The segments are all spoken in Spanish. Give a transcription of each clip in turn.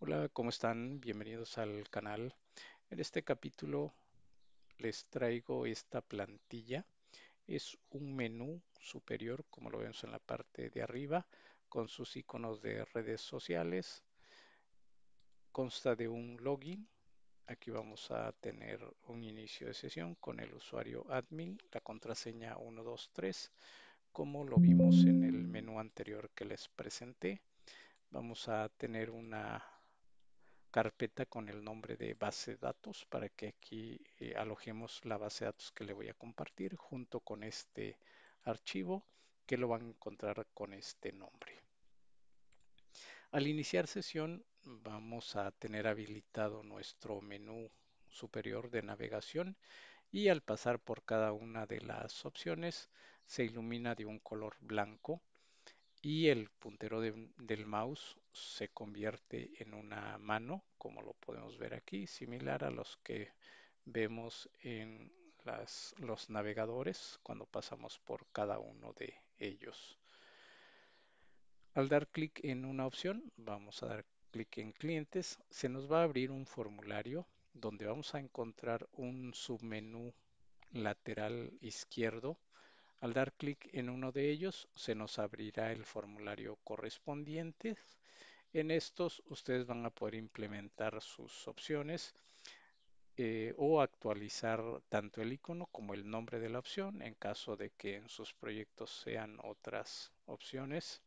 Hola, ¿cómo están? Bienvenidos al canal. En este capítulo les traigo esta plantilla. Es un menú superior, como lo vemos en la parte de arriba, con sus iconos de redes sociales. Consta de un login. Aquí vamos a tener un inicio de sesión con el usuario admin, la contraseña 123, como lo vimos en el menú anterior que les presenté. Vamos a tener una carpeta con el nombre de base de datos para que aquí eh, alojemos la base de datos que le voy a compartir junto con este archivo que lo van a encontrar con este nombre. Al iniciar sesión vamos a tener habilitado nuestro menú superior de navegación y al pasar por cada una de las opciones se ilumina de un color blanco y el puntero del mouse se convierte en una mano, como lo podemos ver aquí, similar a los que vemos en los navegadores cuando pasamos por cada uno de ellos. Al dar clic en una opción, vamos a dar clic en clientes, se nos va a abrir un formulario donde vamos a encontrar un submenú lateral izquierdo. Al dar clic en uno de ellos, se nos abrirá el formulario correspondiente en estos ustedes van a poder implementar sus opciones eh, o actualizar tanto el icono como el nombre de la opción en caso de que en sus proyectos sean otras opciones.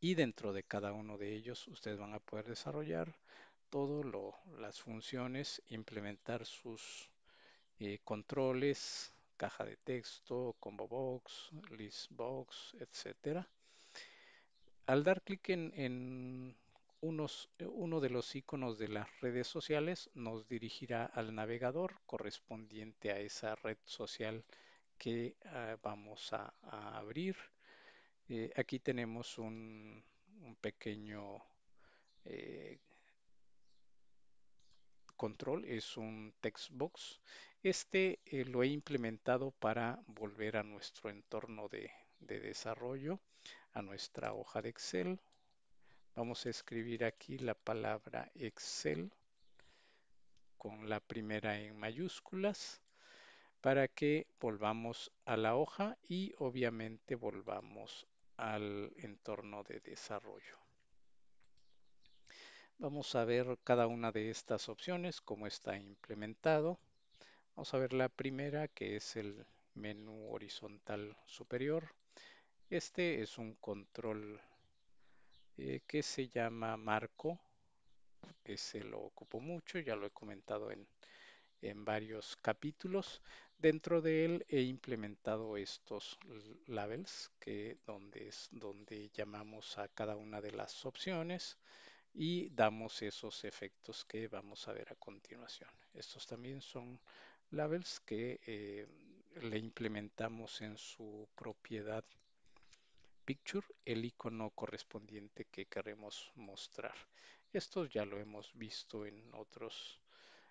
Y dentro de cada uno de ellos ustedes van a poder desarrollar todas las funciones, implementar sus eh, controles, caja de texto, combo box, list box, etcétera. Al dar clic en, eh, uno de los iconos de las redes sociales nos dirigirá al navegador correspondiente a esa red social que ah, vamos a, abrir. Eh, aquí tenemos un, pequeño eh, control, es un text box. Este lo he implementado para volver a nuestro entorno de desarrollo a nuestra hoja de Excel. Vamos a escribir aquí la palabra Excel con la primera en mayúsculas para que volvamos a la hoja y obviamente volvamos al entorno de desarrollo. Vamos a ver cada una de estas opciones, cómo está implementado. Vamos a ver la primera que es el menú horizontal superior. Este es un control eh, que se llama marco. Ese lo ocupo mucho, ya lo he comentado en, varios capítulos. Dentro de él he implementado estos labels, que donde es donde llamamos a cada una de las opciones y damos esos efectos que vamos a ver a continuación. Estos también son labels que eh, le implementamos en su propiedad Picture el icono correspondiente que queremos mostrar. Esto ya lo hemos visto en otros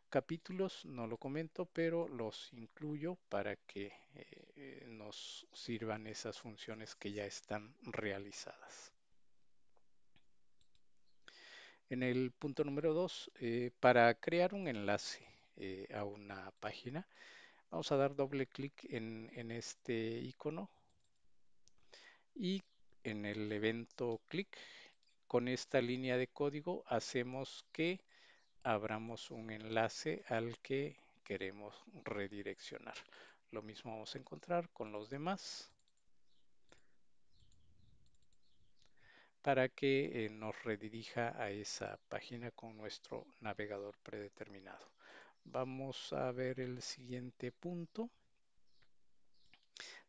capítulos, no lo comento, pero los incluyo para que eh, eh, nos sirvan esas funciones que ya están realizadas. En el punto número 2, eh, para crear un enlace a una página, vamos a dar doble clic en, este icono y en el evento clic con esta línea de código hacemos que abramos un enlace al que queremos redireccionar. Lo mismo vamos a encontrar con los demás para que eh, nos redirija a esa página con nuestro navegador predeterminado. Vamos a ver el siguiente punto.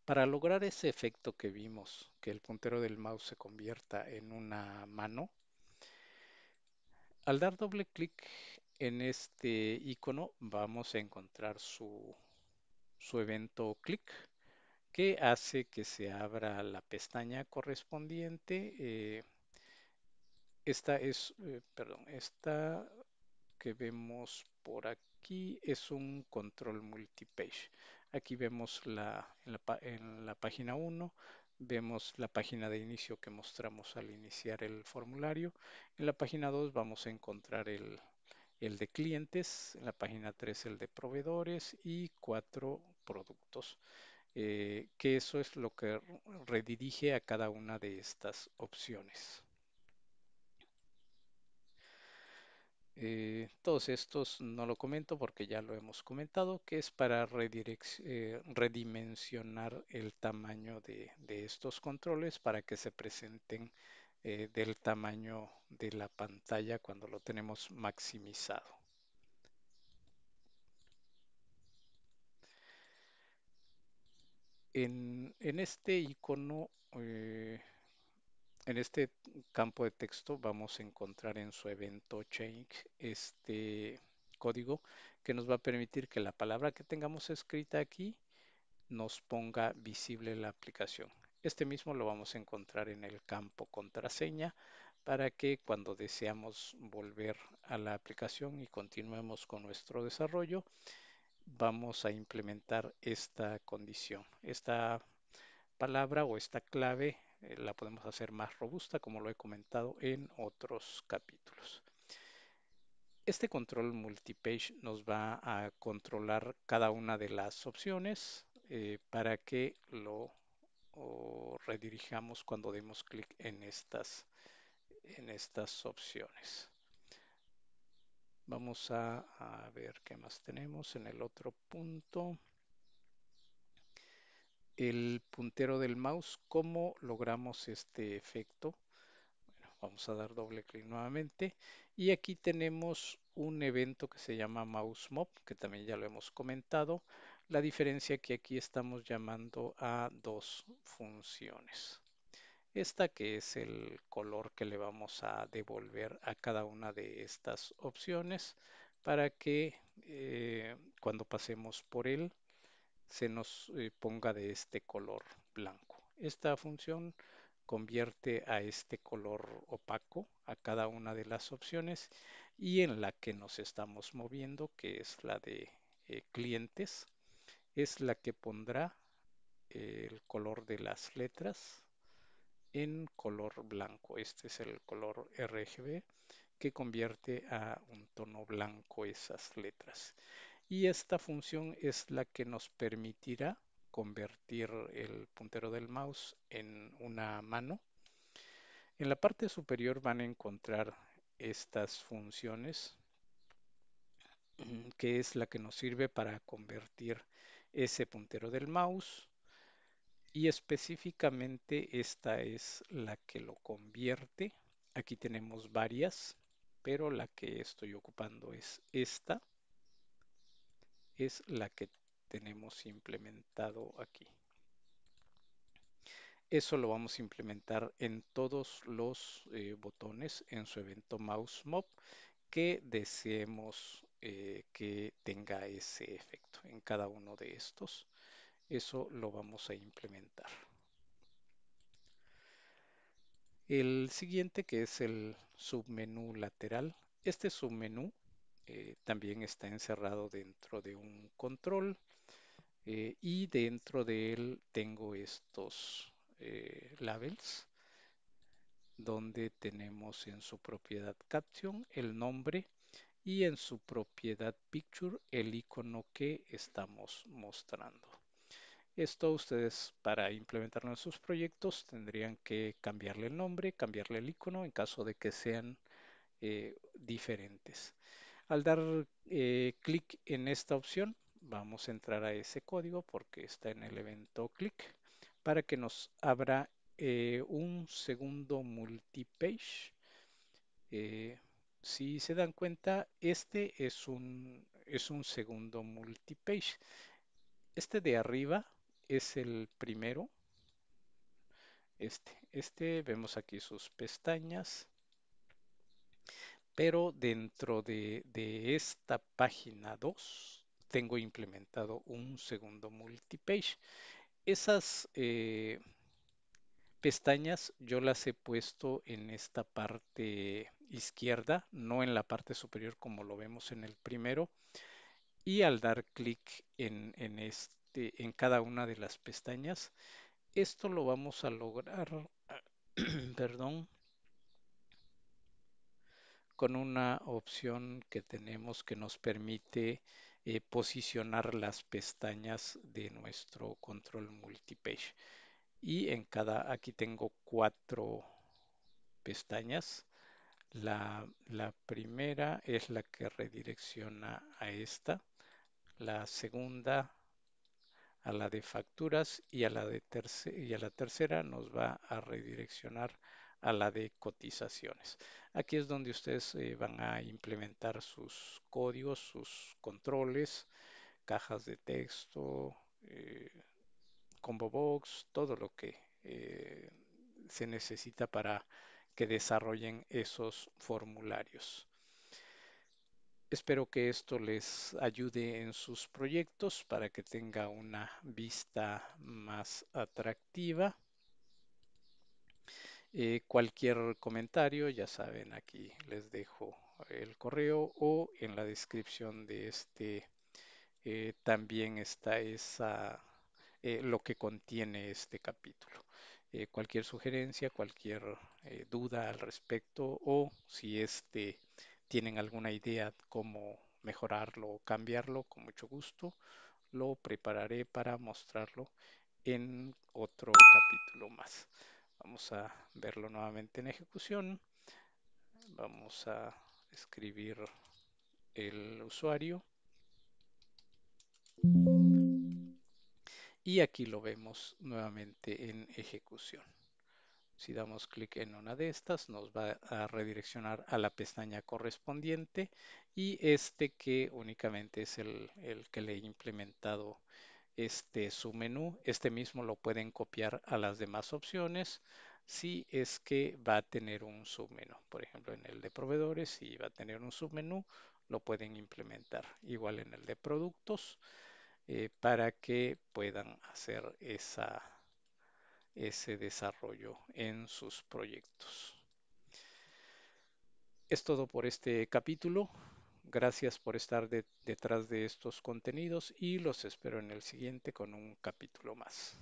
Para lograr ese efecto que vimos, que el puntero del mouse se convierta en una mano, al dar doble clic en este icono vamos a encontrar su, evento clic que hace que se abra la pestaña correspondiente. Eh, esta es, eh, perdón, esta que vemos por aquí es un control multipage. Aquí vemos la, en, la, página 1, vemos la página de inicio que mostramos al iniciar el formulario. En la página 2 vamos a encontrar el, de clientes, en la página 3 el de proveedores y 4 productos. Eh, que eso es lo que redirige a cada una de estas opciones. Eh, todos estos no lo comento porque ya lo hemos comentado, que es para eh, redimensionar el tamaño de, estos controles para que se presenten eh, del tamaño de la pantalla cuando lo tenemos maximizado. en este icono en este campo de texto vamos a encontrar en su evento change este código que nos va a permitir que la palabra que tengamos escrita aquí nos ponga visible la aplicación. Este mismo lo vamos a encontrar en el campo contraseña para que cuando deseamos volver a la aplicación y continuemos con nuestro desarrollo, vamos a implementar esta condición, esta palabra o esta clave eh, la podemos hacer más robusta, como lo he comentado en otros capítulos. Este control multipage nos va a controlar cada una de las opciones eh, para que lo redirijamos cuando demos clic en estas, en estas opciones. Vamos a ver qué más tenemos en el otro punto el puntero del mouse. ¿Cómo logramos este efecto? vamos a dar doble clic nuevamente y aquí tenemos un evento que se llama mouse mob, que también ya lo hemos comentado. La diferencia que aquí estamos llamando a dos funciones. Esta que es el color que le vamos a devolver a cada una de estas opciones para que eh, cuando pasemos por él se nos eh, ponga de este color blanco. Esta función convierte a este color opaco a cada una de las opciones y en la que nos estamos moviendo, que es la de eh, clientes, es la que pondrá el color de las letras en color blanco. Este es el color RGB que convierte a un tono blanco esas letras y esta función es la que nos permitirá convertir el puntero del mouse en una mano. En la parte superior van a encontrar estas funciones que es la que nos sirve para convertir ese puntero del mouse y específicamente esta es la que lo convierte. Aquí tenemos varias, pero la que estoy ocupando es esta es la que tenemos implementado aquí. Eso lo vamos a implementar en todos los eh, botones en su evento mouse mob que deseemos eh, que tenga ese efecto en cada uno de estos. Eso lo vamos a implementar. El siguiente que es el submenú lateral. Este submenú eh, también está encerrado dentro de un control eh, y dentro de él tengo estos eh, labels donde tenemos en su propiedad caption el nombre y en su propiedad picture el icono que estamos mostrando. Esto ustedes para implementarlo en sus proyectos tendrían que cambiarle el nombre, cambiarle el icono en caso de que sean diferentes. Al dar eh, clic en esta opción, vamos a entrar a ese código porque está en el evento clic para que nos abra eh, un segundo multipage. Eh, si se dan cuenta, este es un, es un segundo multipage. Este de arriba es el primero. Este, este vemos aquí sus pestañas pero dentro de, esta página 2 tengo implementado un segundo multipage. Esas eh, pestañas yo las he puesto en esta parte izquierda, no en la parte superior como lo vemos en el primero. Y al dar clic en este, cada una de las pestañas, esto lo vamos a lograr, perdón, con una opción que tenemos que nos permite eh, posicionar las pestañas de nuestro control multipage. Y en cada, aquí tengo cuatro pestañas. La, primera es la que redirecciona a esta, la segunda a la de facturas y a la, de y a la tercera nos va a redireccionar a la de cotizaciones. Aquí es donde ustedes eh, van a implementar sus códigos, sus controles, cajas de texto, eh, combo box, todo lo que eh, se necesita para que desarrollen esos formularios. Espero que esto les ayude en sus proyectos para que tenga una vista más atractiva. Eh, cualquier comentario, ya saben, aquí les dejo el correo o en la descripción de este eh, también está esa, eh, lo que contiene este capítulo. cualquier sugerencia, cualquier duda al respecto o si este tienen alguna idea cómo mejorarlo o cambiarlo, con mucho gusto lo prepararé para mostrarlo en otro capítulo más. Vamos a verlo nuevamente en ejecución. Vamos a escribir el usuario. Y aquí lo vemos nuevamente en ejecución. Si damos clic en una de estas, nos va a redireccionar a la pestaña correspondiente y este que únicamente es el, que le he implementado este, submenú, Este mismo lo pueden copiar a las demás opciones si es que va a tener un submenú. Por ejemplo, en el de proveedores, si va a tener un submenú, lo pueden implementar. Igual en el de productos, eh, para que puedan hacer ese desarrollo en sus proyectos. Es todo por este capítulo. Gracias por estar detrás de estos contenidos y los espero en el siguiente con un capítulo más.